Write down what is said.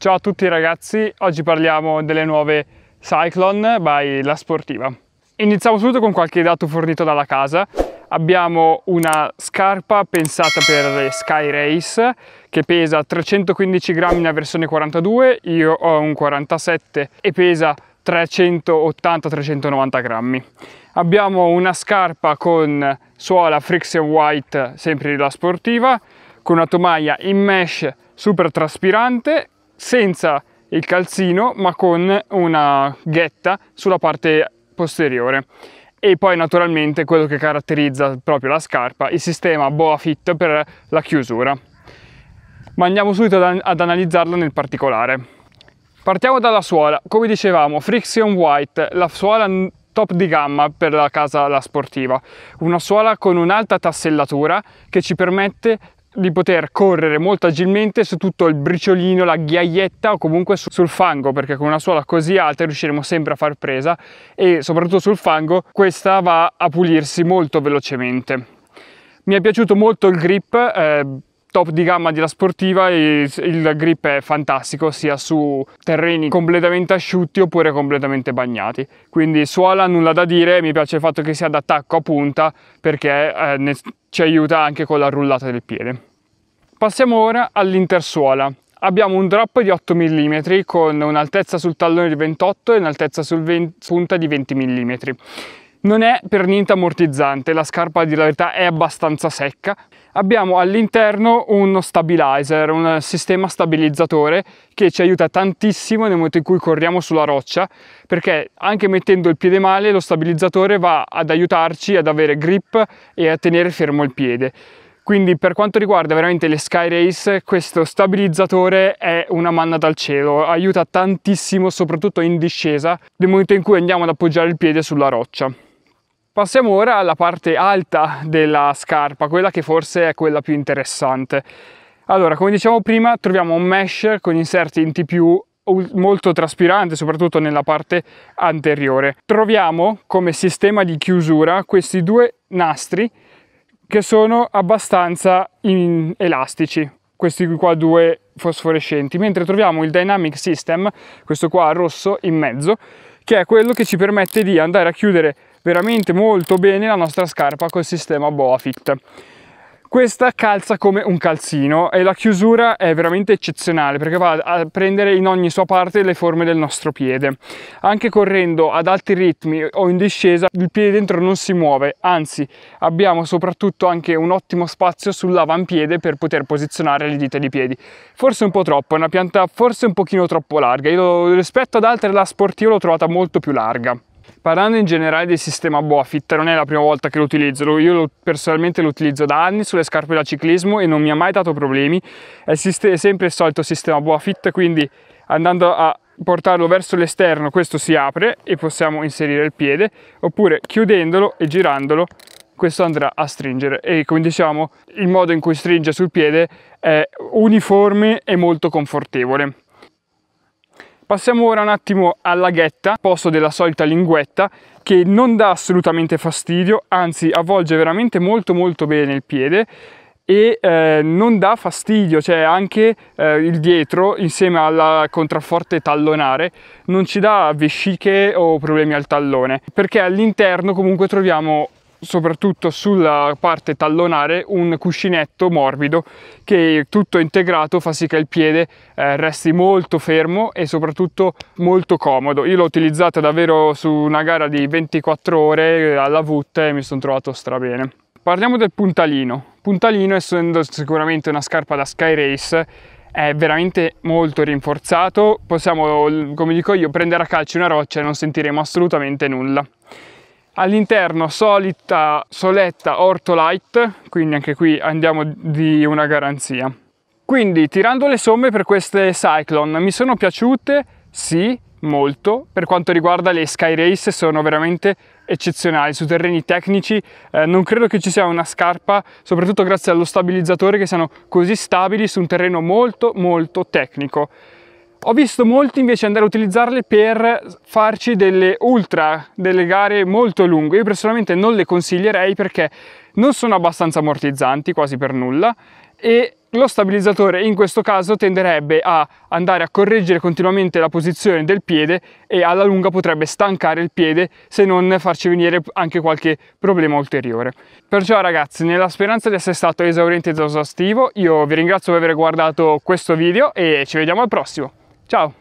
Ciao a tutti ragazzi, oggi parliamo delle nuove Cyclone by La Sportiva. Iniziamo subito con qualche dato fornito dalla casa. Abbiamo una scarpa pensata per le Sky Race che pesa 315 grammi nella versione 42, io ho un 47 e pesa 380-390 grammi. Abbiamo una scarpa con suola Friction White, sempre della sportiva, con una tomaia in mesh super traspirante senza il calzino ma con una ghetta sulla parte posteriore e poi naturalmente quello che caratterizza proprio la scarpa, il sistema boa fit per la chiusura. Ma andiamo subito ad, ad analizzarla nel particolare. Partiamo dalla suola, come dicevamo, Friction White, la suola top di gamma per la casa la sportiva, una suola con un'alta tassellatura che ci permette di poter correre molto agilmente su tutto il briciolino, la ghiaietta o comunque su, sul fango perché con una suola così alta riusciremo sempre a far presa e soprattutto sul fango questa va a pulirsi molto velocemente. Mi è piaciuto molto il grip, eh, top di gamma della sportiva e il grip è fantastico sia su terreni completamente asciutti oppure completamente bagnati quindi suola nulla da dire mi piace il fatto che sia d'attacco a punta perché eh, ne, ci aiuta anche con la rullata del piede Passiamo ora all'intersuola. Abbiamo un drop di 8 mm con un'altezza sul tallone di 28 e un'altezza sul 20, punta di 20 mm. Non è per niente ammortizzante, la scarpa di verità è abbastanza secca. Abbiamo all'interno uno stabilizer, un sistema stabilizzatore che ci aiuta tantissimo nel momento in cui corriamo sulla roccia perché anche mettendo il piede male lo stabilizzatore va ad aiutarci ad avere grip e a tenere fermo il piede. Quindi per quanto riguarda veramente le Sky Race, questo stabilizzatore è una manna dal cielo, aiuta tantissimo soprattutto in discesa nel momento in cui andiamo ad appoggiare il piede sulla roccia. Passiamo ora alla parte alta della scarpa, quella che forse è quella più interessante. Allora, come dicevamo prima, troviamo un mesh con inserti in T+, molto traspirante, soprattutto nella parte anteriore. Troviamo come sistema di chiusura questi due nastri che sono abbastanza elastici, questi qua due fosforescenti, mentre troviamo il Dynamic System, questo qua rosso in mezzo, che è quello che ci permette di andare a chiudere veramente molto bene la nostra scarpa col sistema Boa Fit questa calza come un calzino e la chiusura è veramente eccezionale perché va a prendere in ogni sua parte le forme del nostro piede. Anche correndo ad alti ritmi o in discesa il piede dentro non si muove, anzi abbiamo soprattutto anche un ottimo spazio sull'avampiede per poter posizionare le dita di piedi. Forse un po' troppo, è una pianta forse un pochino troppo larga, io rispetto ad altre la sportiva l'ho trovata molto più larga. Parlando in generale del sistema Boafit, non è la prima volta che lo utilizzo, io personalmente lo utilizzo da anni sulle scarpe da ciclismo e non mi ha mai dato problemi, è, è sempre il solito sistema Boafit, quindi andando a portarlo verso l'esterno questo si apre e possiamo inserire il piede, oppure chiudendolo e girandolo questo andrà a stringere e come diciamo il modo in cui stringe sul piede è uniforme e molto confortevole. Passiamo ora un attimo alla ghetta, posto della solita linguetta, che non dà assolutamente fastidio, anzi avvolge veramente molto molto bene il piede e eh, non dà fastidio, cioè anche eh, il dietro insieme al contrafforte tallonare non ci dà vesciche o problemi al tallone, perché all'interno comunque troviamo soprattutto sulla parte tallonare un cuscinetto morbido che tutto integrato fa sì che il piede eh, resti molto fermo e soprattutto molto comodo io l'ho utilizzato davvero su una gara di 24 ore eh, alla VUT e mi sono trovato strabene parliamo del puntalino puntalino essendo sicuramente una scarpa da sky race è veramente molto rinforzato possiamo come dico io prendere a calcio una roccia e non sentiremo assolutamente nulla All'interno solita soletta Ortolite, quindi anche qui andiamo di una garanzia. Quindi tirando le somme per queste Cyclone, mi sono piaciute? Sì, molto. Per quanto riguarda le Sky Race sono veramente eccezionali su terreni tecnici, eh, non credo che ci sia una scarpa, soprattutto grazie allo stabilizzatore, che siano così stabili su un terreno molto molto tecnico. Ho visto molti invece andare a utilizzarle per farci delle ultra, delle gare molto lunghe. Io personalmente non le consiglierei perché non sono abbastanza ammortizzanti, quasi per nulla, e lo stabilizzatore in questo caso tenderebbe a andare a correggere continuamente la posizione del piede e alla lunga potrebbe stancare il piede se non farci venire anche qualche problema ulteriore. Perciò ragazzi, nella speranza di essere stato esauriente ed esaustivo, io vi ringrazio per aver guardato questo video e ci vediamo al prossimo. Ciao!